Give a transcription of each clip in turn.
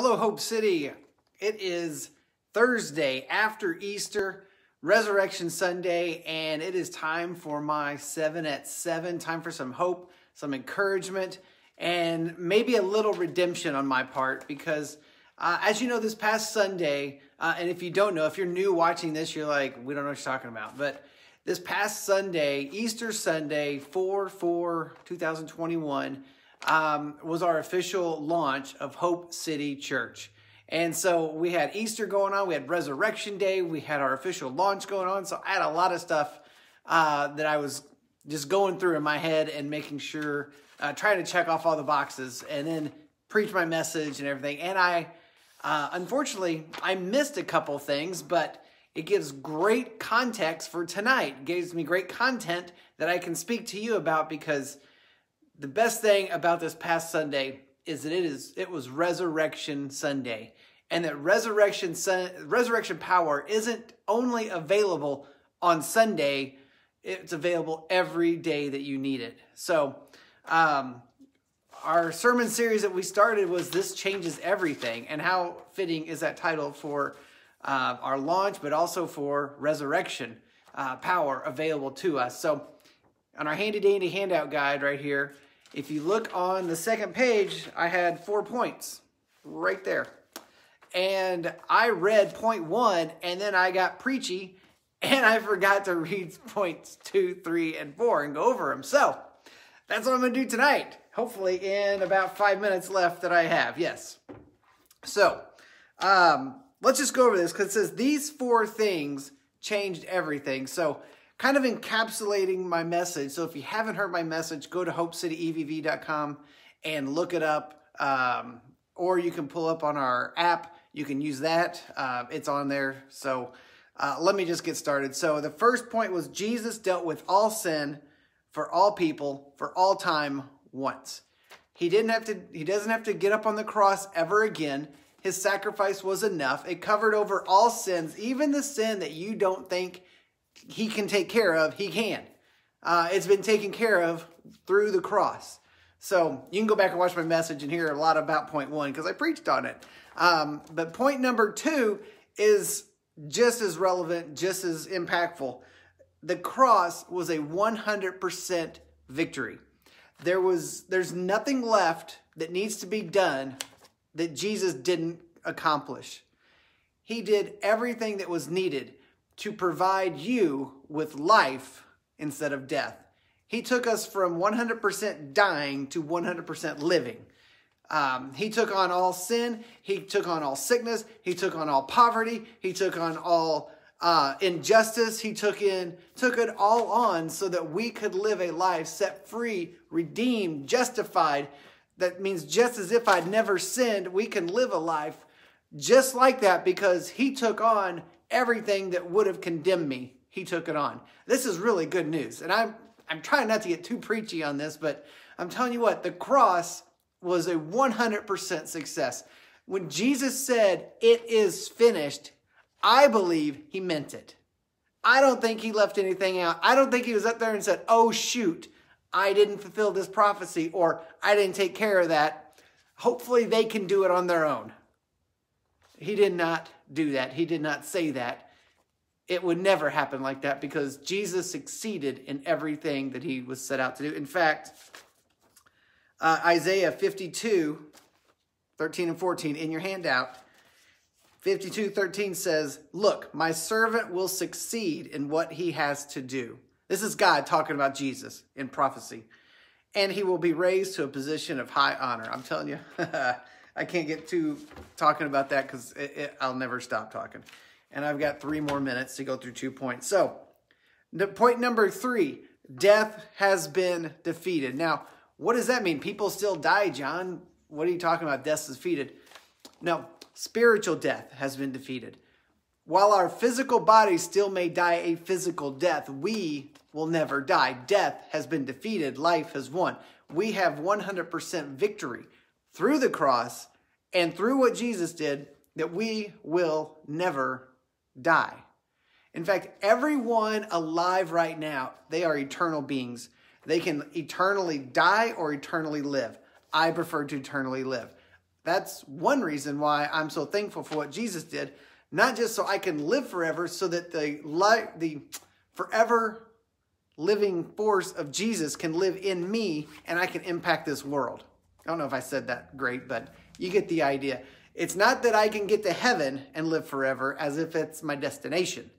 Hello, Hope City. It is Thursday after Easter, Resurrection Sunday, and it is time for my 7 at 7. Time for some hope, some encouragement, and maybe a little redemption on my part because, uh, as you know, this past Sunday, uh, and if you don't know, if you're new watching this, you're like, we don't know what you're talking about. But this past Sunday, Easter Sunday, 4 4 2021, um, was our official launch of Hope City Church. And so we had Easter going on, we had Resurrection Day, we had our official launch going on. So I had a lot of stuff uh, that I was just going through in my head and making sure, uh, trying to check off all the boxes and then preach my message and everything. And I, uh, unfortunately, I missed a couple things, but it gives great context for tonight. It gives me great content that I can speak to you about because the best thing about this past Sunday is that it is it was Resurrection Sunday, and that Resurrection Resurrection power isn't only available on Sunday; it's available every day that you need it. So, um, our sermon series that we started was "This Changes Everything," and how fitting is that title for uh, our launch, but also for Resurrection uh, power available to us. So, on our handy dandy handout guide right here if you look on the second page, I had four points right there. And I read point one and then I got preachy and I forgot to read points two, three, and four and go over them. So that's what I'm going to do tonight. Hopefully, in about five minutes left that I have. Yes. So um, let's just go over this because it says these four things changed everything. So kind of encapsulating my message. So if you haven't heard my message, go to hopecityevv.com and look it up. Um, or you can pull up on our app. You can use that. Uh, it's on there. So uh, let me just get started. So the first point was Jesus dealt with all sin for all people for all time once. He didn't have to. He doesn't have to get up on the cross ever again. His sacrifice was enough. It covered over all sins, even the sin that you don't think he can take care of, he can. Uh, it's been taken care of through the cross. So you can go back and watch my message and hear a lot about point one because I preached on it. Um, but point number two is just as relevant, just as impactful. The cross was a 100% victory. There was, there's nothing left that needs to be done that Jesus didn't accomplish. He did everything that was needed to provide you with life instead of death. He took us from 100% dying to 100% living. Um, he took on all sin. He took on all sickness. He took on all poverty. He took on all uh, injustice. He took in took it all on so that we could live a life set free, redeemed, justified. That means just as if I'd never sinned, we can live a life just like that because he took on everything that would have condemned me, he took it on. This is really good news. And I'm, I'm trying not to get too preachy on this, but I'm telling you what, the cross was a 100% success. When Jesus said, It is finished, I believe he meant it. I don't think he left anything out. I don't think he was up there and said, Oh, shoot, I didn't fulfill this prophecy or I didn't take care of that. Hopefully they can do it on their own. He did not do that. He did not say that. It would never happen like that because Jesus succeeded in everything that he was set out to do. In fact, uh, Isaiah 52, 13 and 14 in your handout, 52, 13 says, Look, my servant will succeed in what he has to do. This is God talking about Jesus in prophecy. And he will be raised to a position of high honor. I'm telling you. I can't get to talking about that because I'll never stop talking. And I've got three more minutes to go through two points. So, point number three death has been defeated. Now, what does that mean? People still die, John. What are you talking about? Death defeated. No, spiritual death has been defeated. While our physical bodies still may die a physical death, we will never die. Death has been defeated, life has won. We have 100% victory through the cross and through what Jesus did that we will never die. In fact, everyone alive right now, they are eternal beings. They can eternally die or eternally live. I prefer to eternally live. That's one reason why I'm so thankful for what Jesus did, not just so I can live forever, so that the life, the forever living force of Jesus can live in me and I can impact this world. I don't know if I said that great, but you get the idea. It's not that I can get to heaven and live forever as if it's my destination.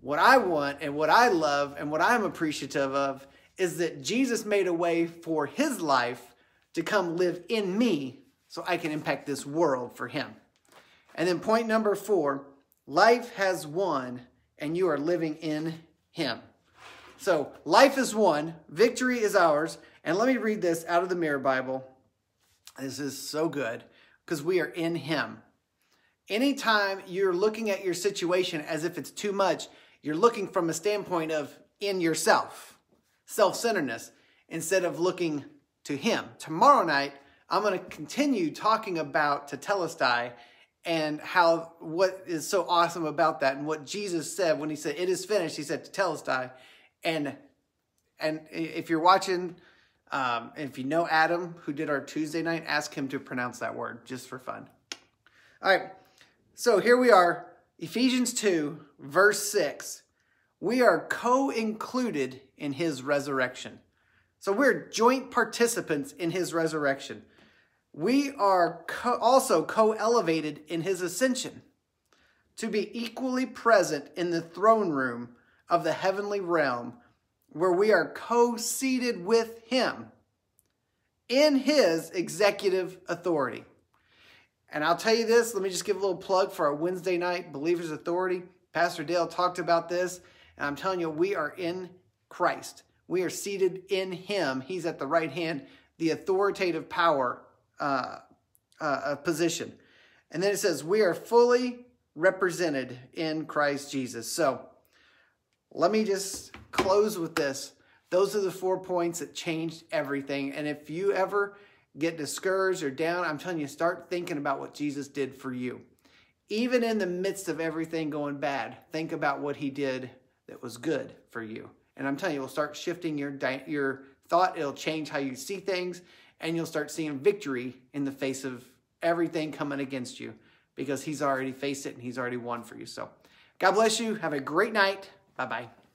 What I want and what I love and what I'm appreciative of is that Jesus made a way for his life to come live in me so I can impact this world for him. And then point number four life has won, and you are living in him. So life is won, victory is ours, and let me read this out of the Mirror Bible. This is so good because we are in Him. Anytime you're looking at your situation as if it's too much, you're looking from a standpoint of in yourself, self centeredness, instead of looking to Him. Tomorrow night, I'm going to continue talking about Tetelestai and how what is so awesome about that and what Jesus said when he said it is finished he said to and and if you're watching um, and if you know Adam, who did our Tuesday night, ask him to pronounce that word just for fun. All right, so here we are, Ephesians 2, verse 6. We are co included in his resurrection. So we're joint participants in his resurrection. We are co also co elevated in his ascension to be equally present in the throne room of the heavenly realm where we are co seated with Him in His executive authority. And I'll tell you this, let me just give a little plug for our Wednesday night Believers Authority. Pastor Dale talked about this, and I'm telling you, we are in Christ. We are seated in Him. He's at the right hand, the authoritative power uh, uh, position. And then it says, we are fully represented in Christ Jesus. So let me just close with this. Those are the four points that changed everything. And if you ever get discouraged or down, I'm telling you, start thinking about what Jesus did for you. Even in the midst of everything going bad, think about what he did that was good for you. And I'm telling you, it'll start shifting your, your thought. It'll change how you see things, and you'll start seeing victory in the face of everything coming against you because he's already faced it and he's already won for you. So God bless you. Have a great night. Bye bye.